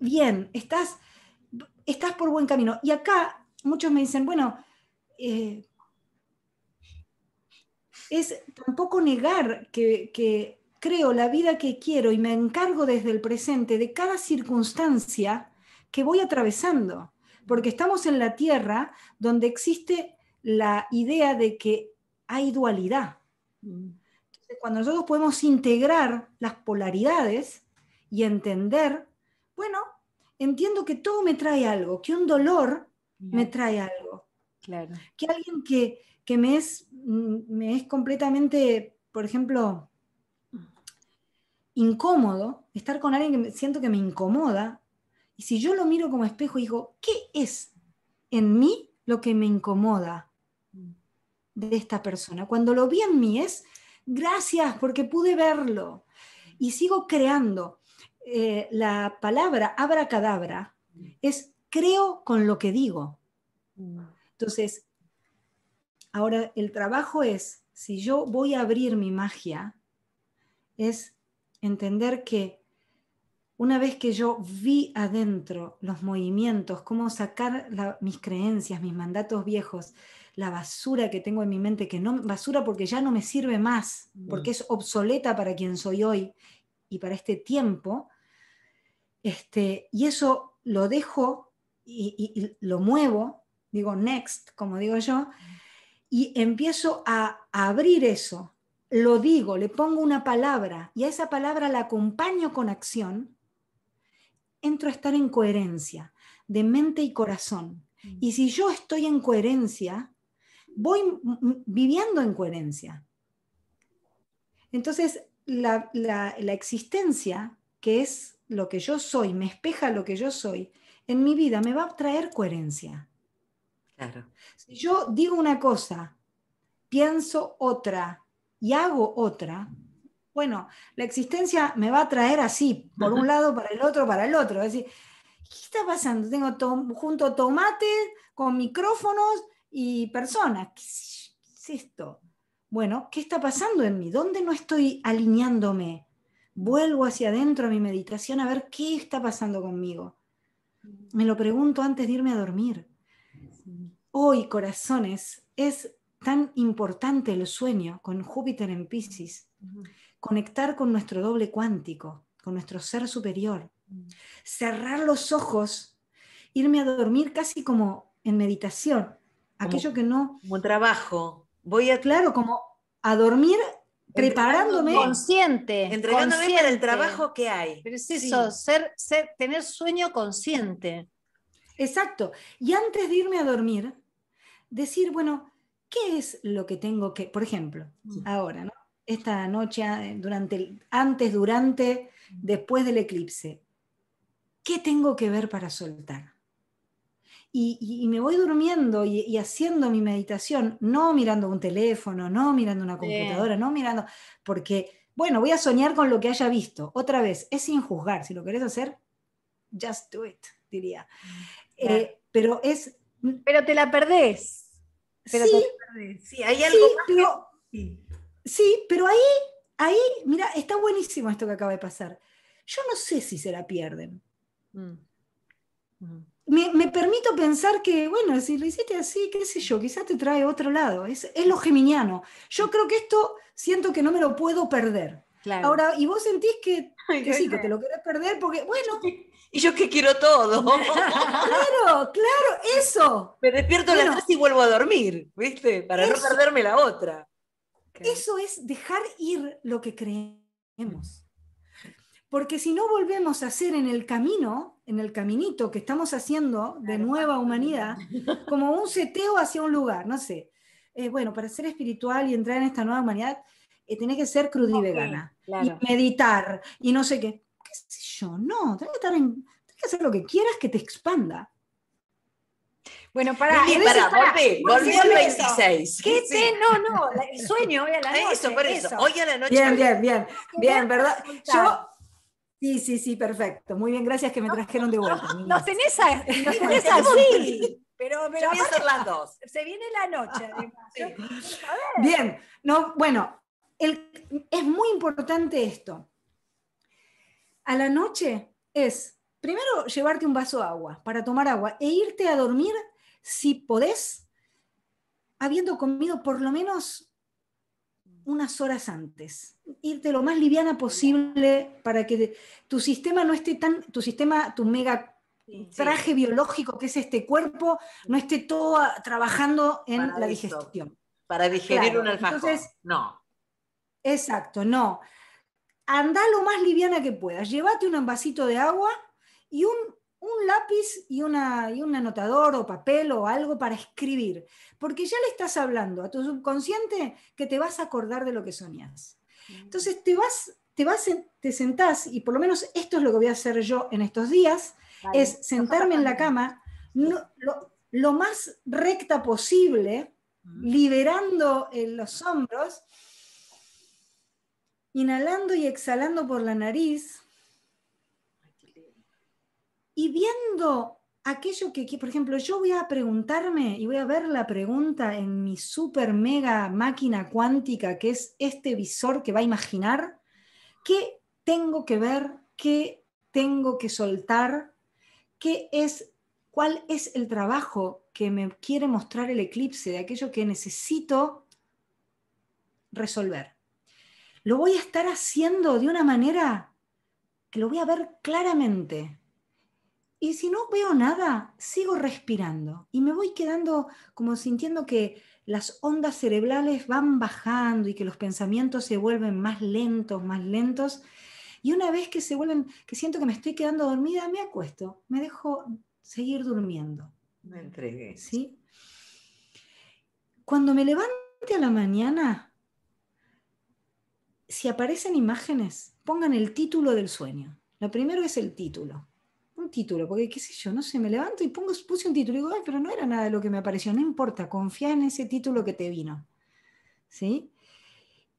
bien, estás, estás por buen camino. Y acá muchos me dicen, bueno, eh, es tampoco negar que, que, creo la vida que quiero y me encargo desde el presente de cada circunstancia que voy atravesando, porque estamos en la tierra donde existe la idea de que hay dualidad. Entonces, cuando nosotros podemos integrar las polaridades y entender, bueno, entiendo que todo me trae algo, que un dolor me trae algo. Que alguien que, me, es, mm, me es completamente, por ejemplo, incómodo, estar con alguien que siento que me incomoda, y si yo lo miro como espejo y digo, ¿qué es en mí lo que me incomoda de esta persona? Cuando lo vi en mí es, gracias porque pude verlo. Y sigo creando. Eh, la palabra abracadabra es creo con lo que digo. Mm. Entonces, ahora el trabajo es, si yo voy a abrir mi magia, es entender que una vez que yo vi adentro los movimientos, cómo sacar mis creencias, mis mandatos viejos, la basura que tengo en mi mente, que no basura porque ya no me sirve más, porque mm. es obsoleta para quien soy hoy y para este tiempo, este, y eso lo dejo y, lo muevo, digo next, como digo yo, y empiezo a, a abrir eso, lo digo, le pongo una palabra y a esa palabra la acompaño con acción, entro a estar en coherencia de mente y corazón. Mm. Y si yo estoy en coherencia, voy viviendo en coherencia. Entonces, la, existencia, que es lo que yo soy, me espeja lo que yo soy, en mi vida me va a traer coherencia. Claro. Si yo digo una cosa, pienso otra y hago otra, bueno, la existencia me va a traer así, por un lado, para el otro, para el otro. Es decir, ¿qué está pasando? Tengo junto tomate con micrófonos y personas. ¿Qué es esto? bueno, ¿qué está pasando en mí? ¿Dónde no estoy alineándome? Vuelvo hacia adentro a mi meditación a ver qué está pasando conmigo. Me lo pregunto antes de irme a dormir. Hoy, corazones, es tan importante el sueño con Júpiter en Pisces. Conectar con nuestro doble cuántico, con nuestro ser superior. Cerrar los ojos, irme a dormir casi como en meditación. Aquello que no... Como trabajo voy a, claro, como a dormir preparándome. Consciente. Entregándome consciente. para el trabajo que hay. preciso ser, tener sueño consciente. Exacto. Y antes de irme a dormir, decir, bueno, ¿qué es lo que tengo que, por ejemplo, ahora, ¿no? Esta noche, durante, antes, durante, después del eclipse, ¿qué tengo que ver para soltar? y, me voy durmiendo y, haciendo mi meditación, no mirando un teléfono, no mirando una computadora, no mirando, porque, bueno, voy a soñar con lo que haya visto. Otra vez, es sin juzgar, si lo querés hacer, just do it, diría. Eh, pero es... Mm, pero te la perdés. sí, sí, pero, ahí, ahí, mira, está buenísimo esto que acaba de pasar. Yo no sé si se la pierden. Mm me, permito pensar que, bueno, si lo hiciste así, qué sé yo, quizás te trae otro lado. Es, es, lo geminiano. Yo creo que esto siento que no me lo puedo perder. Ahora, y vos sentís que, que sí, que te lo querés perder porque, bueno. Y yo que quiero todo. claro, claro, eso. Me despierto la a las y vuelvo a dormir, ¿viste? Para no perderme la otra. Eso es dejar ir lo que creemos porque si no volvemos a ser en el camino, en el caminito que estamos haciendo de nueva humanidad, como un seteo hacia un lugar, no sé. Eh, bueno, para ser espiritual y entrar en esta nueva humanidad, eh, tenés que ser crudivegana, y vegana y meditar y no sé qué. ¿Qué sé yo? No, tenés que, estar en, tenés que hacer lo que quieras que te expanda. Bueno, para, para, volví, volví al 26. ¿Qué sí. No, no, el sueño hoy a la noche. Eso, por eso. eso. Hoy a la noche. Bien, bien, bien. Bien, ¿verdad? Yo Sí, sí, sí, perfecto. Muy bien, gracias que me trajeron de vuelta. No, tenés, tenés así. Pero, pero voy a hacer las dos. Se viene la noche, Bien, no, bueno, es muy importante esto. A la noche es, primero, llevarte un vaso de agua para tomar agua e irte a dormir, si podés, habiendo comido por lo menos unas horas antes. Irte lo más liviana posible para que tu sistema no esté tan, tu sistema, tu mega traje biológico que es este cuerpo, no esté todo trabajando en la digestión. Para digerir un alfajor. no. Exacto, no. Anda lo más liviana que puedas. Llévate un ambasito de agua y un un lápiz y, una, y un anotador o papel o algo para escribir, porque ya le estás hablando a tu subconsciente que te vas a acordar de lo que soñas Entonces te vas, te vas, te sentás, y por lo menos esto es lo que voy a hacer yo en estos días, es sentarme en la cama lo, más recta posible, mm. liberando eh, los hombros, inhalando y exhalando por la nariz, y viendo aquello que, por ejemplo, yo voy a preguntarme y voy a ver la pregunta en mi super mega máquina cuántica que es este visor que va a imaginar, ¿qué tengo que ver? ¿Qué tengo que soltar? ¿Qué es, ¿Cuál es el trabajo que me quiere mostrar el eclipse de aquello que necesito resolver? Lo voy a estar haciendo de una manera que lo voy a ver claramente, y si no veo nada, sigo respirando y me voy quedando como sintiendo que las ondas cerebrales van bajando y que los pensamientos se vuelven más lentos, más lentos. Y una vez que se vuelven, que siento que me estoy quedando dormida, me acuesto, me dejo seguir durmiendo. Me entregué. ¿Sí? Cuando me levante a la mañana, si aparecen imágenes, pongan el título del sueño. Lo primero es el título título, porque qué sé yo, no sé, me levanto y pongo, puse un título y digo, ay, pero no era nada de lo que me apareció, no importa, confía en ese título que te vino. ¿Sí?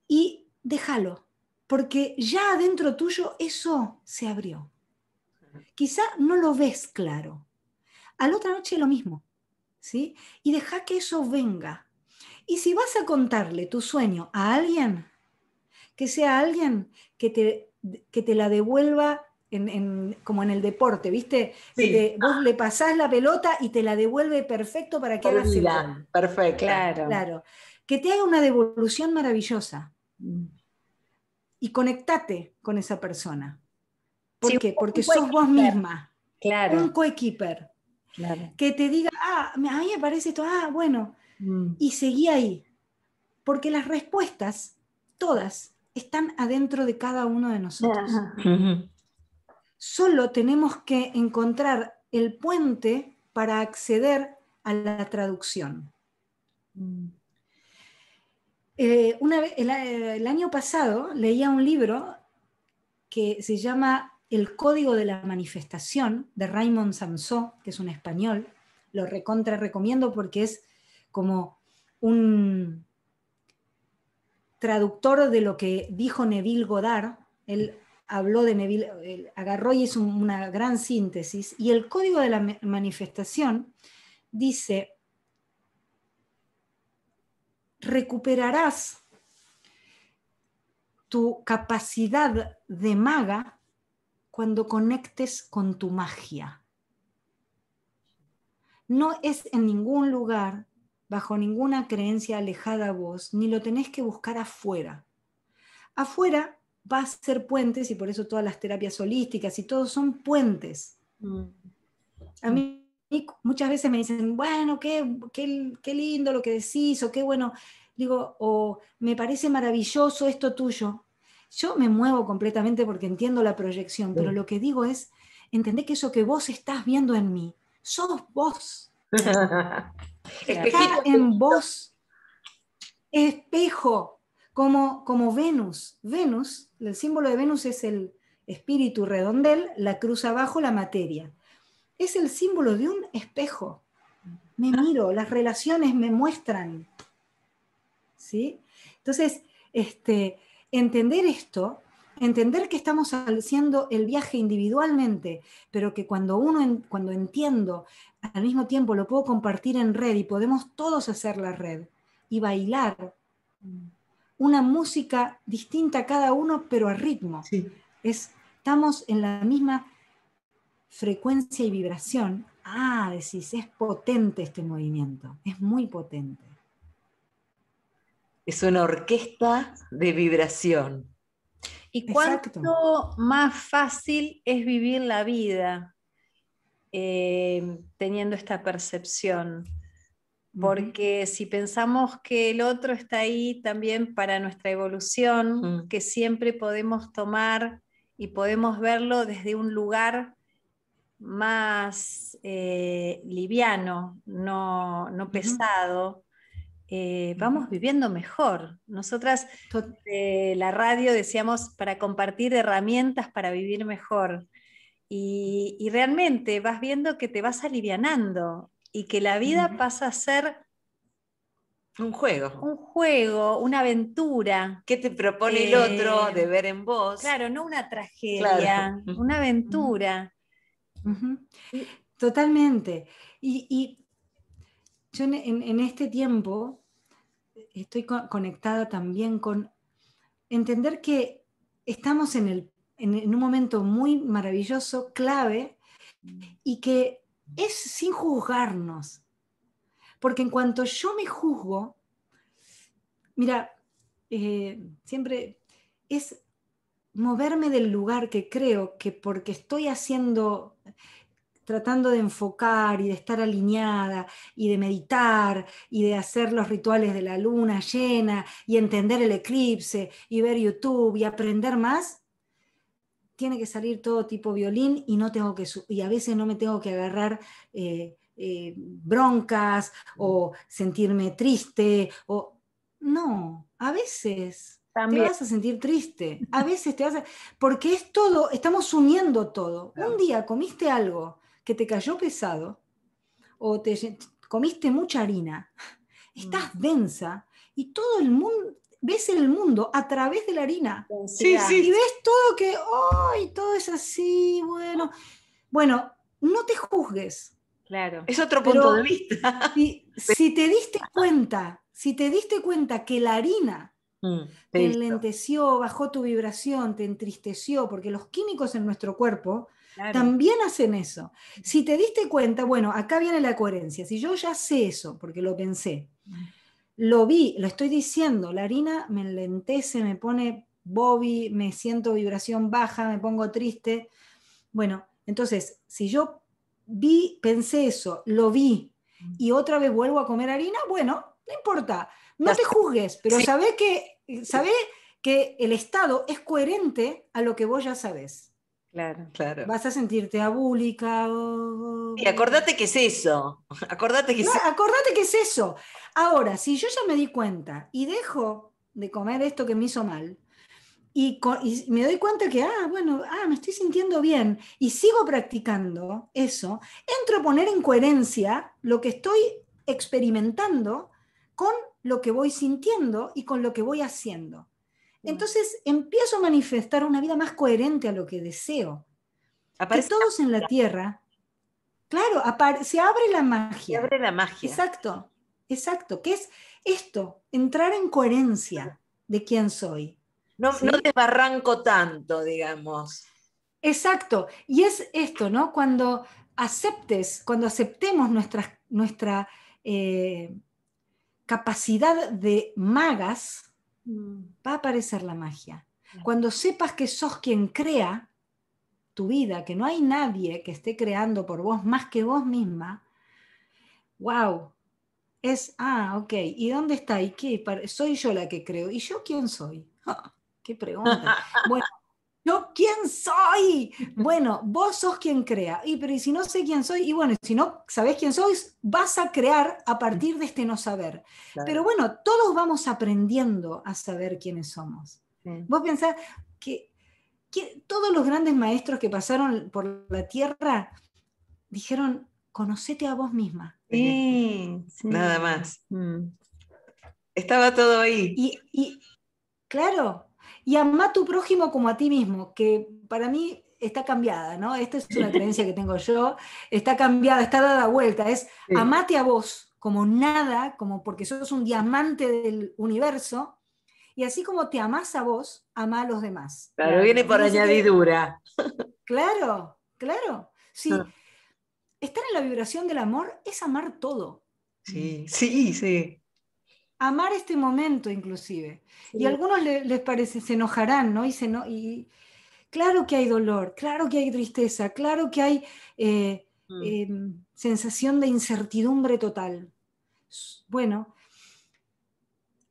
Y déjalo, porque ya adentro tuyo eso se abrió. Quizá no lo ves claro. A la otra noche lo mismo, ¿sí? Y deja que eso venga. Y si vas a contarle tu sueño a alguien, que sea alguien que te, que te la devuelva como en el deporte, ¿viste? vos le pasás la pelota y te la devuelve perfecto para que hagas el Perfecto. Claro. Que te haga una devolución maravillosa. Mm. Y conectate con esa persona. ¿Por qué? Porque sos vos misma. Claro. Un coequiper. Claro. Que te diga, ah, a mí me parece esto, ah, bueno. Mm. Y seguí ahí. Porque las respuestas, todas, están adentro de cada uno de nosotros. Ajá Solo tenemos que encontrar el puente para acceder a la traducción. Eh, el, año pasado leía un libro que se llama El Código de la Manifestación de Raymond Samsó, que es un español. Lo recontra recomiendo porque es como un traductor de lo que dijo Neville Goddard. el habló de Neville, agarró y es una gran síntesis. Y el código de la manifestación dice, recuperarás tu capacidad de maga cuando conectes con tu magia. No es en ningún lugar, bajo ninguna creencia alejada a vos, ni lo tenés que buscar afuera. Afuera va a ser puentes y por eso todas las terapias holísticas y todo son puentes. A mí muchas veces me dicen, bueno, qué, qué, lindo lo que decís o qué bueno, digo, o me parece maravilloso esto tuyo. Yo me muevo completamente porque entiendo la proyección, pero lo que digo es, entendé que eso que vos estás viendo en mí, sos vos. Está en vos. Espejo como, Venus. Venus, el símbolo de Venus es el espíritu redondel, la cruz abajo, la materia. Es el símbolo de un espejo. Me ah. miro, las relaciones me muestran. Entonces, este, entender esto, entender que estamos haciendo el viaje individualmente, pero que cuando uno, cuando entiendo, al mismo tiempo lo puedo compartir en red y podemos todos hacer la red y bailar mm una música distinta a cada uno, pero a ritmo. Es, estamos en la misma frecuencia y vibración. Ah, decís, es potente este movimiento, es muy potente. Es una orquesta de vibración. ¿Y cuánto más fácil es vivir la vida eh, teniendo esta percepción? porque si pensamos que el otro está ahí también para nuestra evolución, mm. que siempre podemos tomar y podemos verlo desde un lugar más eh, liviano, no, pesado, eh, vamos viviendo mejor. Nosotras la radio decíamos para compartir herramientas para vivir mejor. Y, y realmente vas viendo que te vas alivianando y que la vida pasa a ser un juego. Un juego, una aventura. ¿Qué te propone el otro eh, de ver en vos? Claro, no una tragedia, una aventura. Totalmente. Y, yo en, este tiempo estoy conectada también con entender que estamos en, el, en un momento muy maravilloso, clave, mm. y que es sin juzgarnos. Porque en cuanto yo me juzgo, mira, eh, siempre es moverme del lugar que creo que porque estoy haciendo, tratando de enfocar y de estar alineada y de meditar y de hacer los rituales de la luna llena y entender el eclipse y ver YouTube y aprender más, tiene que salir todo tipo violín y no tengo que y a veces no me tengo que agarrar eh, eh, broncas o mm. sentirme triste o no, a veces También. te vas a sentir triste, a veces te vas porque es todo, estamos uniendo todo. Un día comiste algo que te cayó pesado o te comiste mucha harina, mm. estás densa y todo el mundo ves el mundo a través de la harina. Sí, Y ves todo que, ¡ay! todo es así, bueno. Bueno, no te juzgues. Claro. Es otro punto de vista. Si, te diste cuenta, si te diste cuenta que la harina mm, te enlenteció, bajó tu vibración, te entristeció, porque los químicos en nuestro cuerpo también hacen eso. Mm. Si te diste cuenta, bueno, acá viene la coherencia. Si yo ya sé eso, porque lo pensé mm. Lo vi, lo estoy diciendo, la harina me lentece, me pone bobby, me siento vibración baja, me pongo triste. Bueno, entonces, si yo vi, pensé eso, lo vi y mm. otra vez vuelvo a comer harina, bueno, no importa, no te juzgues, pero sabes que, sabés que el estado es coherente a lo que vos ya sabés. Claro. claro. Vas a sentirte abúlica. Y acordate que es eso. Acordate que, es... es eso. Ahora, si yo ya me di cuenta y dejo de comer esto que me hizo mal, y, y, me doy cuenta que, ah, bueno, ah, me estoy sintiendo bien y sigo practicando eso, entro a poner en coherencia lo que estoy experimentando con lo que voy sintiendo y con lo que voy haciendo. Entonces empiezo a manifestar una vida más coherente a lo que deseo. todos en la Tierra, claro, se abre la magia. Se abre la magia. Exacto, exacto. ¿Qué es esto? Entrar en coherencia de quién soy. No, te no desbarranco tanto, digamos. Exacto. Y es esto, ¿no? Cuando aceptes, cuando aceptemos nuestra, eh, capacidad de magas, Mm. va a aparecer la magia. Cuando sepas que sos quien crea tu vida, que no hay nadie que esté creando por vos más que vos misma, wow, es, ah, ok, ¿y dónde está? ¿Y qué? Soy yo la que creo. ¿Y yo quién soy? ¡Qué pregunta! Bueno, ¿Yo quién soy? Bueno, vos sos quien crea. Y pero si no sé quién soy? Y bueno, si no sabés quién sois, vas a crear a partir de este no saber. Pero bueno, todos vamos aprendiendo a saber quiénes somos. Vos pensás que, que todos los grandes maestros que pasaron por la tierra dijeron, conocete a vos misma. nada más. Mm. Estaba todo ahí. Y, y claro, y ama a tu prójimo como a ti mismo, que para mí está cambiada, ¿no? Esta es una creencia que tengo yo, está cambiada, está dada vuelta, es amate a vos como nada, como porque sos un diamante del universo, y así como te amás a vos, ama a los demás. Pero viene por añadidura. Claro, claro. Sí. Ah. Estar en la vibración del amor es amar todo. Sí, sí, sí amar este momento inclusive. Y a algunos les parece, se enojarán, ¿no? Y, no, y claro que hay dolor, claro que hay tristeza, claro que hay eh, mm. em, sensación de incertidumbre total. Bueno,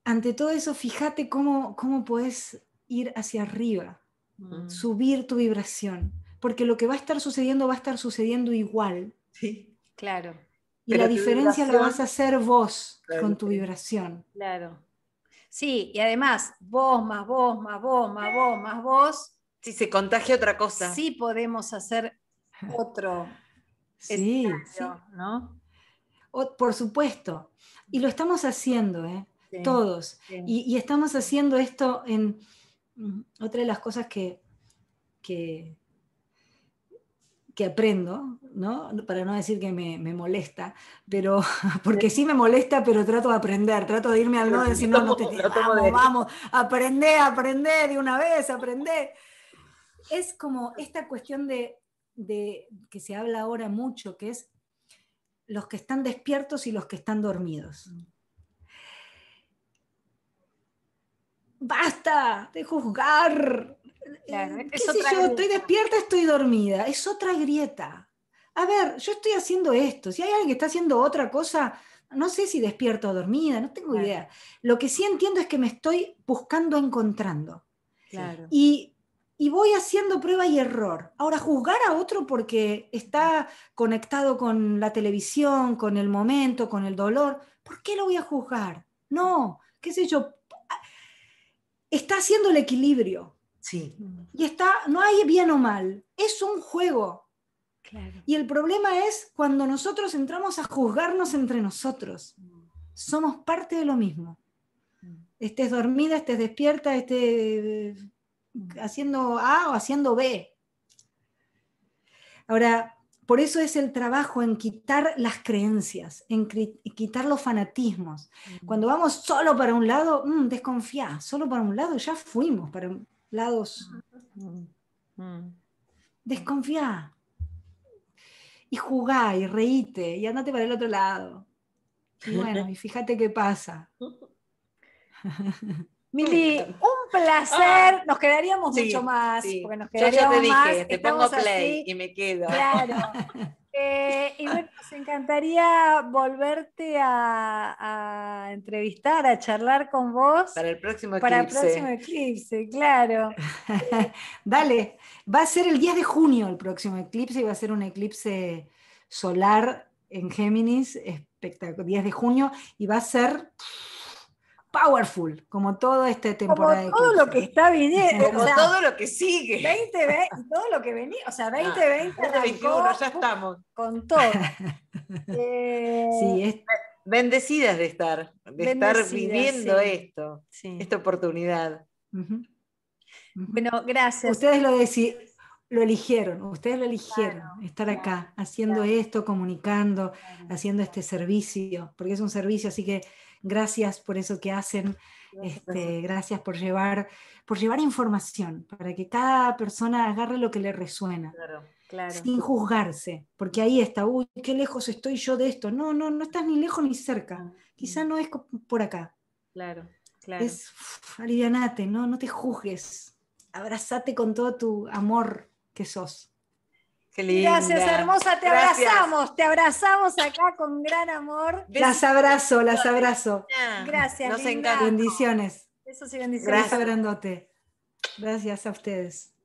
ante todo eso, fíjate cómo, cómo puedes ir hacia arriba, mm. subir tu vibración, porque lo que va a estar sucediendo va a estar sucediendo igual. Sí, claro. Y la diferencia la vas a hacer vos con tu vibración. Claro. Sí, y además, vos más vos, más vos, más vos, más vos. Si se contagia otra cosa. Sí podemos hacer otro. sí, sí, ¿no? por supuesto. Y lo estamos haciendo, ¿eh? todos. Y, y, estamos haciendo esto en mm, otra de las cosas que, que, aprendo, ¿no? Para no decir que me, molesta, pero porque sí me molesta, pero trato de aprender, trato de irme al no, decir no, no te vamos, vamos, aprende, aprende de una vez, aprende. Es como esta cuestión de, de que se habla ahora mucho, que es los que están despiertos y los que están dormidos. Mm. Basta de juzgar eh, yo, estoy despierta, estoy dormida, es otra grieta. A ver, yo estoy haciendo esto, si hay alguien que está haciendo otra cosa, no sé si despierto o dormida, no tengo idea. Lo que sí entiendo es que me estoy buscando, encontrando. Y, y, voy haciendo prueba y error. Ahora, juzgar a otro porque está conectado con la televisión, con el momento, con el dolor, ¿por qué lo voy a juzgar? No, qué sé yo, está haciendo el equilibrio. Sí. Mm. Y está, no hay bien o mal, es un juego. Y el problema es cuando nosotros entramos a juzgarnos entre nosotros. Mm. Somos parte de lo mismo. Mm. Estés dormida, estés despierta, estés haciendo A o haciendo B. Ahora, por eso es el trabajo en quitar las creencias, en quitar los fanatismos. Cuando vamos solo para un lado, mmm, desconfía, solo para un lado ya fuimos, para, lados dos. Mm, mm. Desconfía. Y jugá y reíte y andate para el otro lado. Y bueno, y fíjate qué pasa. Mili, un placer. Ah. Nos quedaríamos mucho más. Porque nos Yo ya te dije, te pongo play y me quedo. Claro. Eh, y bueno, nos encantaría volverte a, entrevistar, a charlar con vos. Para el próximo eclipse. Para el próximo eclipse, claro. Dale, va a ser el 10 de junio el próximo eclipse y va a ser un eclipse solar en Géminis, espectacular, 10 de junio, y va a ser powerful, como todo este temporada. Como todo lo que está viniendo. todo lo que sigue. 20, todo lo que venía, o sea, 2020. Ah, ya estamos. Con todo. Eh, bendecidas de estar, de estar viviendo esto, esta oportunidad. Bueno, gracias. Ustedes lo lo eligieron, ustedes lo eligieron, estar acá, haciendo esto, comunicando, haciendo este servicio, porque es un servicio, así que Gracias por eso que hacen. Este, gracias, por, llevar, por llevar información para que cada persona agarre lo que le resuena. Claro, claro. Sin juzgarse, porque ahí está, uy, qué lejos estoy yo de esto. No, no, no estás ni lejos ni cerca. Ah, Quizá mm. no es por acá. Claro, claro. Es alivianate, ¿no? no te juzgues. Abrazate con todo tu amor que sos. Qué Gracias, hermosa. Te abrazamos, te abrazamos acá con gran amor. Las abrazo, las abrazo. Gracias. Nos encanta. Bendiciones. Besos y bendiciones. Gracias, grandote. Gracias a ustedes.